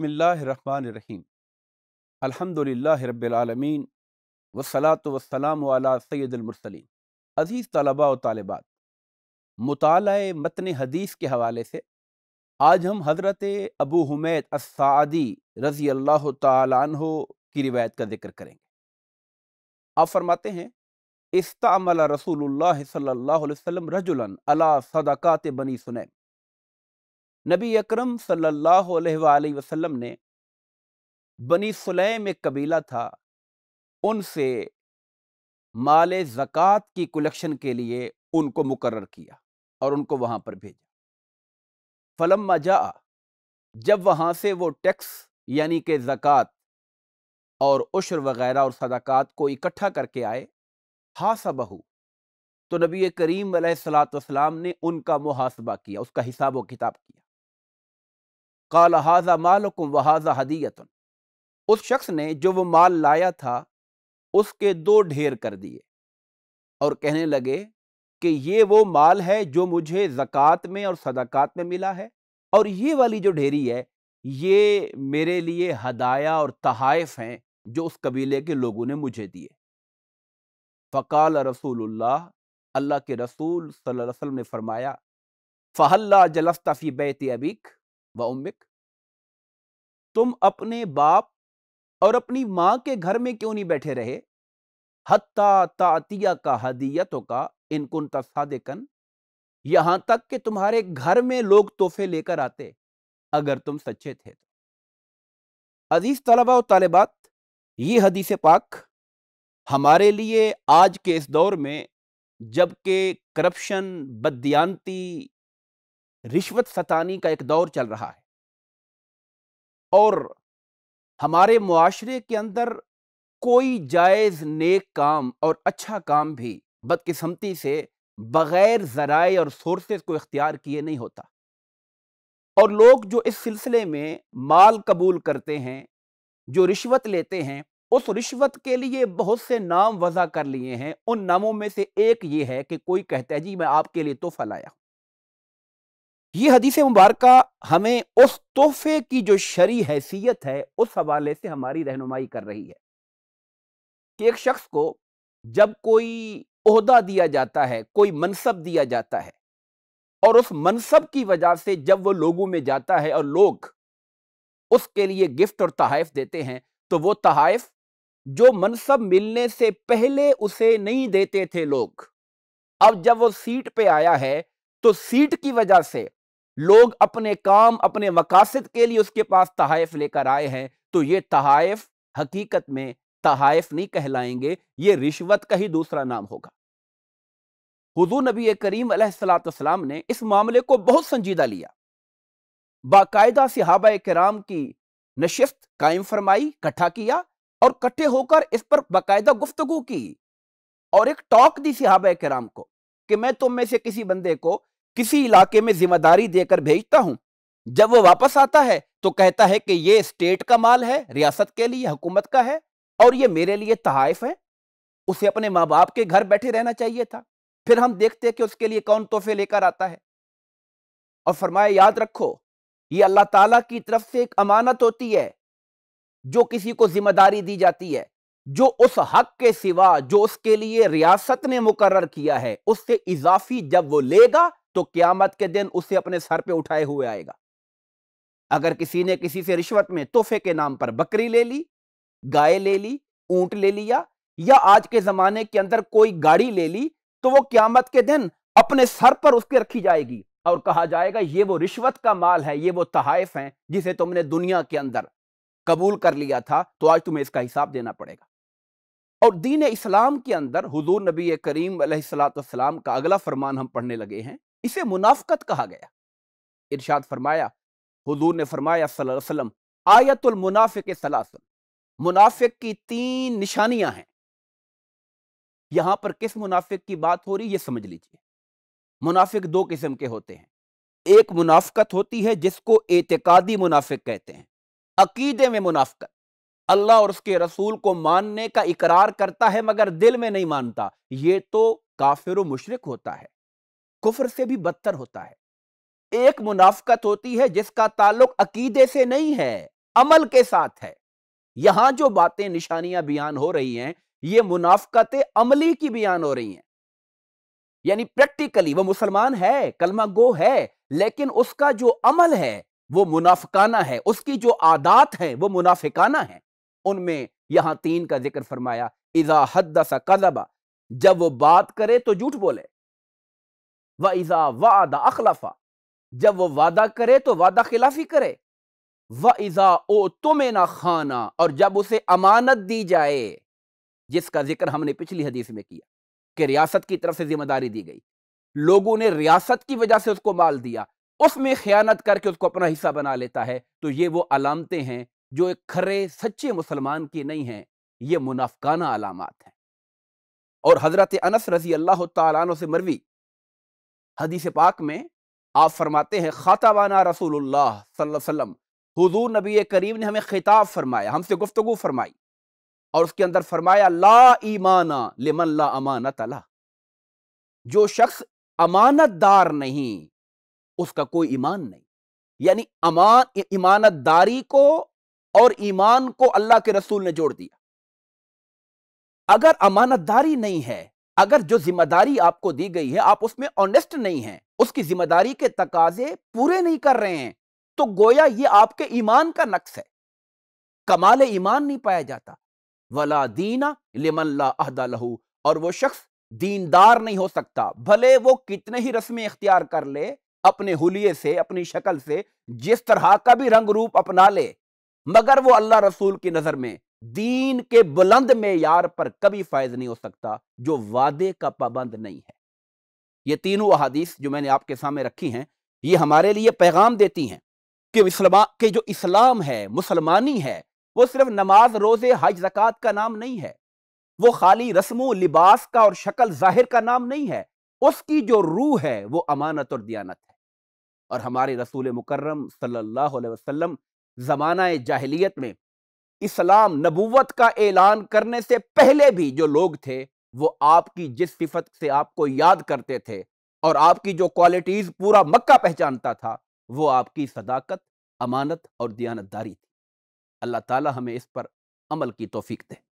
बसमीम् अलहमदिल्ला रबालमीन वसलात वसलाम सैदुलमरसलिन अज़ीज़ तलबा व तालबात मताल मतन हदीस के हवाले से आज हम हज़रत अबू हमैद असादी रज़ी अल्लाह तहो की रिवायत का जिक्र करेंगे आप फरमाते हैं इस्तामला रसूल सल्ला वसम रजुलन अला सदाक़ात बनी सुनैम नबी अकरम सल्लल्लाहु अलैहि वसल्लम ने बनी सुलैम एक कबीला था उनसे माल ज़क़़त की कलेक्शन के लिए उनको मुकर किया और उनको वहाँ पर भेजा फलम मजा जब वहाँ से वो टैक्स यानी कि ज़क़़त और उश्र वगैरह और सदाक़ात को इकट्ठा करके आए हा बहू तो नबी करीम सलाम ने उनका मुहासबा किया उसका हिसाब व किताब किया काल हाजा मालकुम व हाजा हदीयत उस शख्स ने जो वो माल लाया था उसके दो ढेर कर दिए और कहने लगे कि ये वो माल है जो मुझे ज़क़़त में और सदाक़ात में मिला है और ये वाली जो ढेरी है ये मेरे लिए हदाया और तहाइफ हैं जो उस कबीले के लोगों ने मुझे दिए फ़काल रसूलुल्लाह अल्लाह के रसूल सल्लल्लाहु अलैहि वसल्लम ने फरमाया फ़हल्ला जलस्ता फ़ी बैत अबीक व उम्मिक तुम अपने बाप और अपनी मां के घर में क्यों नहीं बैठे रहे हत्ता तातिया का हदीयतों का इनकुन तस्दिकन यहां तक कि तुम्हारे घर में लोग तोहफे लेकर आते अगर तुम सच्चे थे तो अजीज तलबा और तालिबात ये हदीस पाक हमारे लिए आज के इस दौर में जबकि करप्शन बदयानती रिश्वत सतानी का एक दौर चल रहा है और हमारे मुआरे के अंदर कोई जायज़ नेक काम और अच्छा काम भी बदकिस्मती से बग़ैर ज़राए और सोर्सेज को इख्तियार किए नहीं होता और लोग जो इस सिलसिले में माल कबूल करते हैं जो रिश्वत लेते हैं उस रिश्वत के लिए बहुत से नाम वज़ा कर लिए हैं उन नामों में से एक ये है कि कोई कहता है जी मैं आपके लिए तोहफा लाया हूं ये हदीस मुबारक हमें उस तोहफे की जो शरी हैसियत है उस हवाले से हमारी रहनुमाई कर रही है कि एक शख्स को जब कोई ओहदा दिया जाता है कोई मनसब दिया जाता है और उस मनसब की वजह से जब वो लोगों में जाता है और लोग उसके लिए गिफ्ट और तहाइफ देते हैं तो वो तहाइफ जो मनसब मिलने से पहले उसे नहीं देते थे लोग अब जब वो सीट पे आया है तो सीट की वजह से लोग अपने काम अपने मकासद के लिए उसके पास तहाइफ लेकर आए हैं तो ये तहाइफ हकीकत में तहाइफ नहीं कहलाएंगे ये रिश्वत का ही दूसरा नाम होगा हजू नबी करीम सलाम ने इस मामले को बहुत संजीदा लिया बाकायदा सिहाबा कराम की नशस्त कायम फरमाई इकट्ठा किया और इकट्ठे होकर इस पर बाकायदा गुफ्तगु की और एक टॉक दी सिहाबा कराम को कि मैं तुम में से किसी बंदे को किसी इलाके में जिम्मेदारी देकर भेजता हूं जब वो वापस आता है तो कहता है कि ये स्टेट का माल है रियासत के लिए हुकूमत का है और ये मेरे लिए तहाइफ है उसे अपने माँ बाप के घर बैठे रहना चाहिए था फिर हम देखते कि उसके लिए कौन तोहफे लेकर आता है और फरमाया याद रखो ये अल्लाह ताला की तरफ से एक अमानत होती है जो किसी को जिम्मेदारी दी जाती है जो उस हक के सिवा जो उसके लिए रियासत ने मुकर्र किया है उससे इजाफी जब वो लेगा तो क्यामत के दिन उसे अपने सर पे उठाए हुए आएगा अगर किसी ने किसी से रिश्वत में तोहफे के नाम पर बकरी ले ली गाय ले ली ऊंट ले लिया या आज के जमाने के अंदर कोई गाड़ी ले ली तो वो क्यामत के दिन अपने सर पर उसके रखी जाएगी और कहा जाएगा ये वो रिश्वत का माल है ये वो तहाइफ है जिसे तुमने दुनिया के अंदर कबूल कर लिया था तो आज तुम्हें इसका हिसाब देना पड़ेगा और दीन इस्लाम के अंदर हुजूर नबी करीम सलाम का अगला फरमान हम पढ़ने लगे हैं इसे मुनाफकत कहा गया इर्शाद फरमाया हुजूर ने फरमाया वसल्लम आयतुल मुनाफिक सलासन मुनाफिक की तीन निशानियां हैं यहां पर किस मुनाफिक की बात हो रही ये समझ लीजिए मुनाफिक दो किस्म के होते हैं एक मुनाफकत होती है जिसको एतकादी मुनाफिक कहते हैं अकीदे में मुनाफकत अल्लाह और उसके रसूल को मानने का इकरार करता है मगर दिल में नहीं मानता ये तो काफिर मुशरक होता है कुफर से भी बदतर होता है एक मुनाफ्त होती है जिसका ताल्लुक अकीदे से नहीं है अमल के साथ है यहां जो बातें निशानियां बयान हो रही हैं ये मुनाफ्त अमली की बयान हो रही हैं यानी प्रैक्टिकली वो मुसलमान है कलमा गो है लेकिन उसका जो अमल है वो मुनाफिकाना है उसकी जो आदात है वो मुनाफिकाना है उनमें यहां तीन का जिक्र फरमाया इजा हद कदबा जब वो बात करे तो झूठ बोले वईज़ा वादा अखलाफा जब वो वादा करे तो वादा खिलाफी करे वाइजा ओ ना खाना और जब उसे अमानत दी जाए जिसका जिक्र हमने पिछली हदीस में किया कि रियासत की तरफ से जिम्मेदारी दी गई लोगों ने रियासत की वजह से उसको माल दिया उसमें खयानत करके उसको अपना हिस्सा बना लेता है तो ये वो अलामतें हैं जो एक खरे सच्चे मुसलमान की नहीं हैं ये मुनाफकाना अलामत हैं और हज़रत अनस रजी अल्लाह तु से मरवी हदीस पाक में आप फरमाते हैं ख़ाताबाना रसूलुल्लाह सल्लम हुजूर नबी करीम ने हमें खिताब फरमाया हमसे गुफ्तु फरमाई और उसके अंदर फरमाया ला ईमाना लिमन ला अमानत अला जो शख्स अमानतदार नहीं उसका कोई ईमान नहीं यानी अमान दारी को और ईमान को अल्लाह के रसूल ने जोड़ दिया अगर अमानतदारी नहीं है अगर जो जिम्मेदारी आपको दी गई है आप उसमें ऑनेस्ट नहीं हैं उसकी जिम्मेदारी के तकाजे पूरे नहीं कर रहे हैं तो गोया ये आपके ईमान का नक्स है कमाल ईमान नहीं पाया जाता वला दीना लिमल्ला अहदा लहू और वो शख्स दीनदार नहीं हो सकता भले वो कितने ही रस्में इख्तियार कर ले अपने हुलिये से अपनी शक्ल से जिस तरह का भी रंग रूप अपना ले मगर वो अल्लाह रसूल की नजर में दीन के बुलंद यार पर कभी फायज नहीं हो सकता जो वादे का पाबंद नहीं है ये तीनों अहादीस जो मैंने आपके सामने रखी हैं ये हमारे लिए पैगाम देती हैं कि के जो इस्लाम है मुसलमानी है वो सिर्फ नमाज रोज़े हज जक़ात का नाम नहीं है वो खाली रस्मों लिबास का और शक्ल जाहिर का नाम नहीं है उसकी जो रूह है वो अमानत और दियानत है और हमारे रसूल मुकर्रम सल्लल्लाहु अलैहि वसल्लम ज़माना जाहलीत में इस्लाम नबूवत का ऐलान करने से पहले भी जो लोग थे वो आपकी जिस सिफत से आपको याद करते थे और आपकी जो क्वालिटीज़ पूरा मक्का पहचानता था वो आपकी सदाकत अमानत और दयानतदारी थी अल्लाह ताला हमें इस पर अमल की तोफीक दे